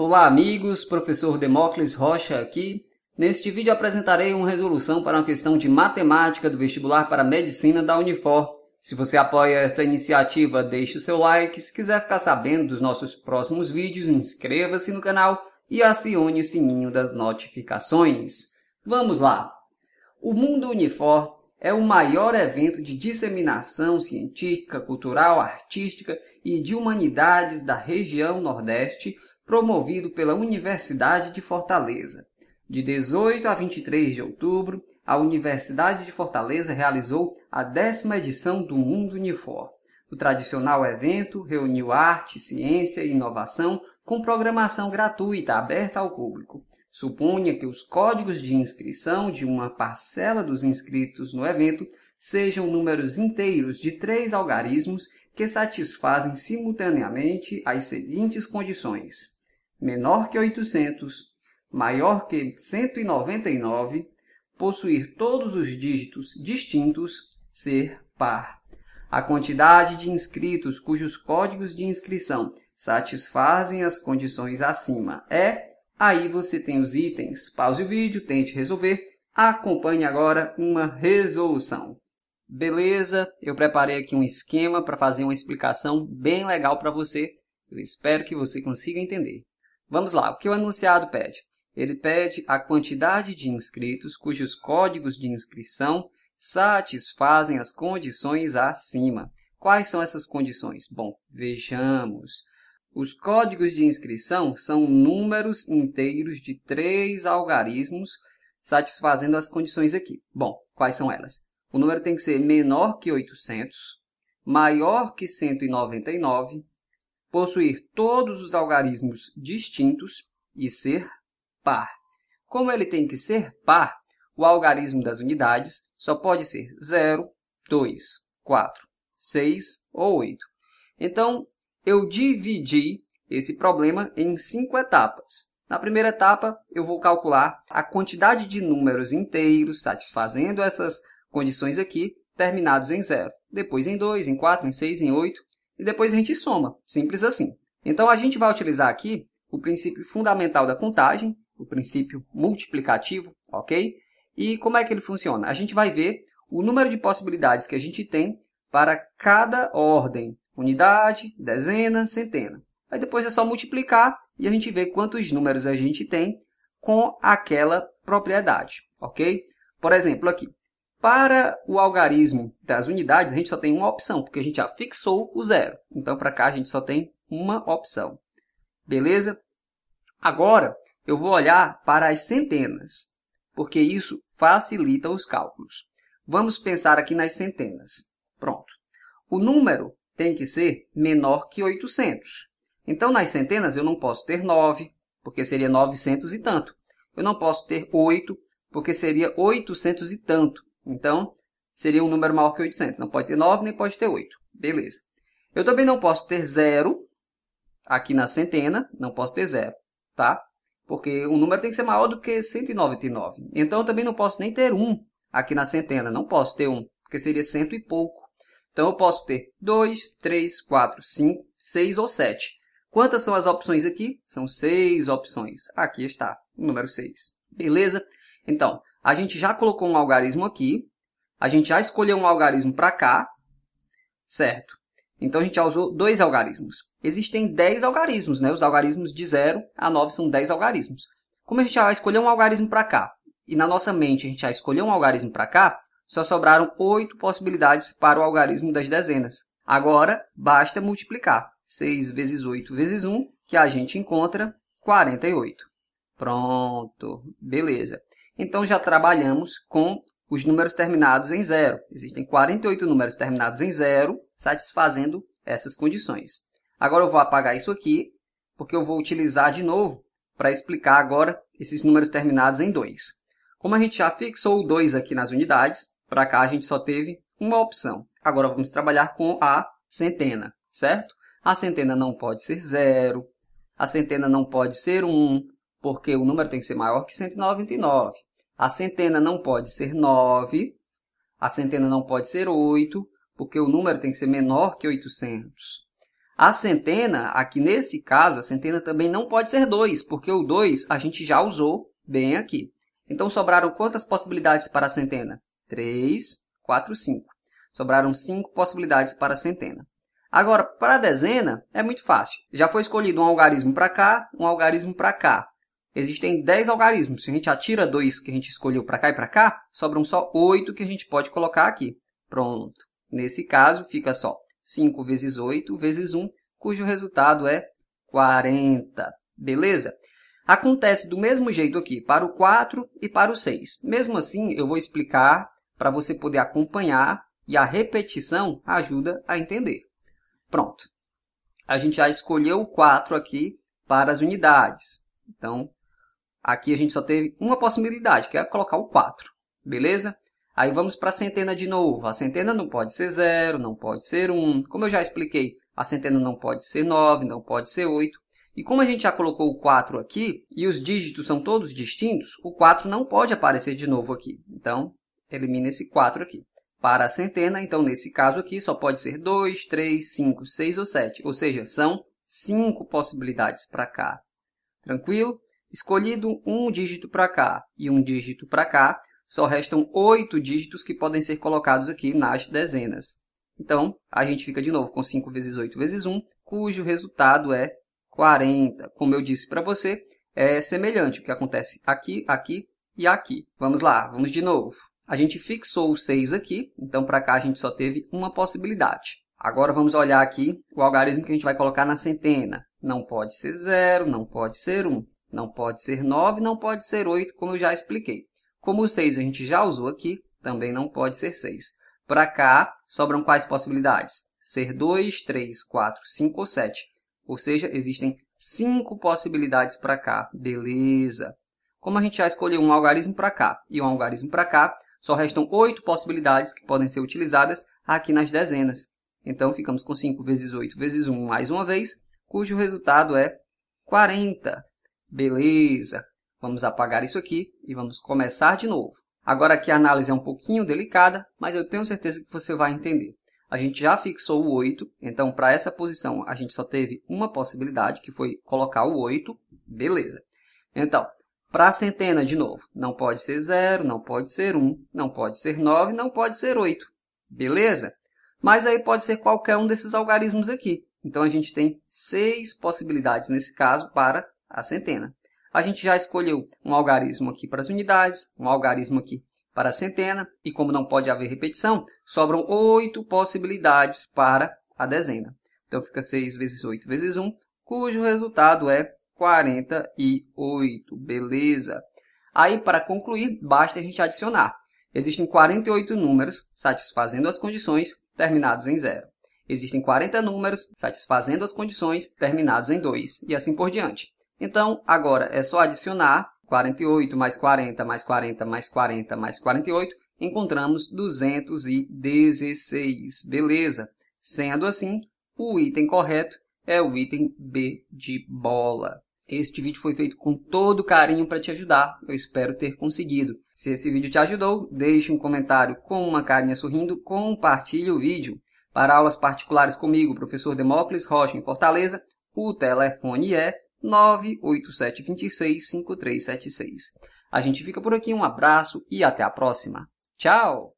Olá amigos, professor Demócles Rocha aqui. Neste vídeo apresentarei uma resolução para uma questão de matemática do vestibular para medicina da Unifor. Se você apoia esta iniciativa, deixe o seu like. Se quiser ficar sabendo dos nossos próximos vídeos, inscreva-se no canal e acione o sininho das notificações. Vamos lá! O Mundo Unifor é o maior evento de disseminação científica, cultural, artística e de humanidades da região Nordeste – promovido pela Universidade de Fortaleza. De 18 a 23 de outubro, a Universidade de Fortaleza realizou a décima edição do Mundo Unifor. O tradicional evento reuniu arte, ciência e inovação com programação gratuita aberta ao público. Suponha que os códigos de inscrição de uma parcela dos inscritos no evento sejam números inteiros de três algarismos que satisfazem simultaneamente as seguintes condições menor que 800, maior que 199, possuir todos os dígitos distintos, ser par. A quantidade de inscritos cujos códigos de inscrição satisfazem as condições acima é, aí você tem os itens. Pause o vídeo, tente resolver. Acompanhe agora uma resolução. Beleza? Eu preparei aqui um esquema para fazer uma explicação bem legal para você. Eu espero que você consiga entender. Vamos lá, o que o anunciado pede? Ele pede a quantidade de inscritos cujos códigos de inscrição satisfazem as condições acima. Quais são essas condições? Bom, vejamos. Os códigos de inscrição são números inteiros de três algarismos satisfazendo as condições aqui. Bom, quais são elas? O número tem que ser menor que 800, maior que 199 possuir todos os algarismos distintos e ser par. Como ele tem que ser par, o algarismo das unidades só pode ser 0, 2, 4, 6 ou 8. Então, eu dividi esse problema em cinco etapas. Na primeira etapa, eu vou calcular a quantidade de números inteiros satisfazendo essas condições aqui, terminados em zero. Depois em 2, em 4, em 6, em 8 e depois a gente soma, simples assim. Então a gente vai utilizar aqui o princípio fundamental da contagem, o princípio multiplicativo, ok? E como é que ele funciona? A gente vai ver o número de possibilidades que a gente tem para cada ordem, unidade, dezena, centena. Aí depois é só multiplicar e a gente vê quantos números a gente tem com aquela propriedade, ok? Por exemplo, aqui, para o algarismo das unidades, a gente só tem uma opção, porque a gente já fixou o zero. Então, para cá, a gente só tem uma opção. Beleza? Agora, eu vou olhar para as centenas, porque isso facilita os cálculos. Vamos pensar aqui nas centenas. Pronto. O número tem que ser menor que 800. Então, nas centenas, eu não posso ter 9, porque seria 900 e tanto. Eu não posso ter 8, porque seria 800 e tanto. Então, seria um número maior que 800. Não pode ter 9, nem pode ter 8. Beleza. Eu também não posso ter zero aqui na centena, não posso ter zero, tá? Porque o número tem que ser maior do que 199. Então, eu também não posso nem ter 1 aqui na centena, não posso ter 1, porque seria cento e pouco. Então, eu posso ter 2, 3, 4, 5, 6 ou 7. Quantas são as opções aqui? São seis opções. Aqui está, o número 6. Beleza? Então, a gente já colocou um algarismo aqui, a gente já escolheu um algarismo para cá, certo? Então, a gente já usou dois algarismos. Existem 10 algarismos, né? Os algarismos de 0 a 9 são 10 algarismos. Como a gente já escolheu um algarismo para cá, e na nossa mente a gente já escolheu um algarismo para cá, só sobraram 8 possibilidades para o algarismo das dezenas. Agora, basta multiplicar. 6 vezes 8 vezes 1, que a gente encontra 48. Pronto, beleza. Então já trabalhamos com os números terminados em zero. Existem 48 números terminados em zero, satisfazendo essas condições. Agora eu vou apagar isso aqui, porque eu vou utilizar de novo para explicar agora esses números terminados em 2. Como a gente já fixou o 2 aqui nas unidades, para cá a gente só teve uma opção. Agora vamos trabalhar com a centena, certo? A centena não pode ser zero, a centena não pode ser 1, um, porque o número tem que ser maior que 199. A centena não pode ser 9, a centena não pode ser 8, porque o número tem que ser menor que 800. A centena, aqui nesse caso, a centena também não pode ser 2, porque o 2 a gente já usou bem aqui. Então, sobraram quantas possibilidades para a centena? 3, 4, 5. Sobraram 5 possibilidades para a centena. Agora, para a dezena, é muito fácil. Já foi escolhido um algarismo para cá, um algarismo para cá. Existem 10 algarismos. Se a gente atira dois que a gente escolheu para cá e para cá, sobram só 8 que a gente pode colocar aqui. Pronto. Nesse caso, fica só 5 vezes 8 vezes 1, cujo resultado é 40. Beleza? Acontece do mesmo jeito aqui para o 4 e para o 6. Mesmo assim, eu vou explicar para você poder acompanhar e a repetição ajuda a entender. Pronto. A gente já escolheu o 4 aqui para as unidades. Então, Aqui a gente só teve uma possibilidade, que é colocar o 4, beleza? Aí vamos para a centena de novo. A centena não pode ser 0, não pode ser 1. Um. Como eu já expliquei, a centena não pode ser 9, não pode ser 8. E como a gente já colocou o 4 aqui, e os dígitos são todos distintos, o 4 não pode aparecer de novo aqui. Então, elimina esse 4 aqui. Para a centena, então, nesse caso aqui, só pode ser 2, 3, 5, 6 ou 7. Ou seja, são 5 possibilidades para cá. Tranquilo? Escolhido um dígito para cá e um dígito para cá, só restam oito dígitos que podem ser colocados aqui nas dezenas. Então, a gente fica de novo com 5 vezes 8 vezes 1, cujo resultado é 40. Como eu disse para você, é semelhante o que acontece aqui, aqui e aqui. Vamos lá, vamos de novo. A gente fixou o 6 aqui, então para cá a gente só teve uma possibilidade. Agora vamos olhar aqui o algarismo que a gente vai colocar na centena. Não pode ser zero, não pode ser 1. Um. Não pode ser 9, não pode ser 8, como eu já expliquei. Como o 6 a gente já usou aqui, também não pode ser 6. Para cá, sobram quais possibilidades? Ser 2, 3, 4, 5 ou 7. Ou seja, existem 5 possibilidades para cá. Beleza! Como a gente já escolheu um algarismo para cá e um algarismo para cá, só restam 8 possibilidades que podem ser utilizadas aqui nas dezenas. Então, ficamos com 5 vezes 8 vezes 1 mais uma vez, cujo resultado é 40. Beleza. Vamos apagar isso aqui e vamos começar de novo. Agora aqui a análise é um pouquinho delicada, mas eu tenho certeza que você vai entender. A gente já fixou o 8, então para essa posição a gente só teve uma possibilidade, que foi colocar o 8, beleza. Então, para a centena, de novo, não pode ser 0, não pode ser 1, não pode ser 9, não pode ser 8, beleza? Mas aí pode ser qualquer um desses algarismos aqui. Então, a gente tem seis possibilidades nesse caso para a centena. A gente já escolheu um algarismo aqui para as unidades, um algarismo aqui para a centena, e como não pode haver repetição, sobram oito possibilidades para a dezena. Então fica 6 vezes 8 vezes 1, cujo resultado é 48. Beleza! Aí, para concluir, basta a gente adicionar. Existem 48 números satisfazendo as condições terminados em zero. Existem 40 números satisfazendo as condições terminados em 2, e assim por diante. Então, agora é só adicionar 48 mais 40 mais 40 mais 40 mais 48, encontramos 216, beleza? Sendo assim, o item correto é o item B de bola. Este vídeo foi feito com todo carinho para te ajudar. Eu espero ter conseguido. Se esse vídeo te ajudou, deixe um comentário com uma carinha sorrindo, compartilhe o vídeo. Para aulas particulares comigo, professor Demócles Rocha, em Fortaleza, o telefone é 987265376. A gente fica por aqui, um abraço e até a próxima. Tchau!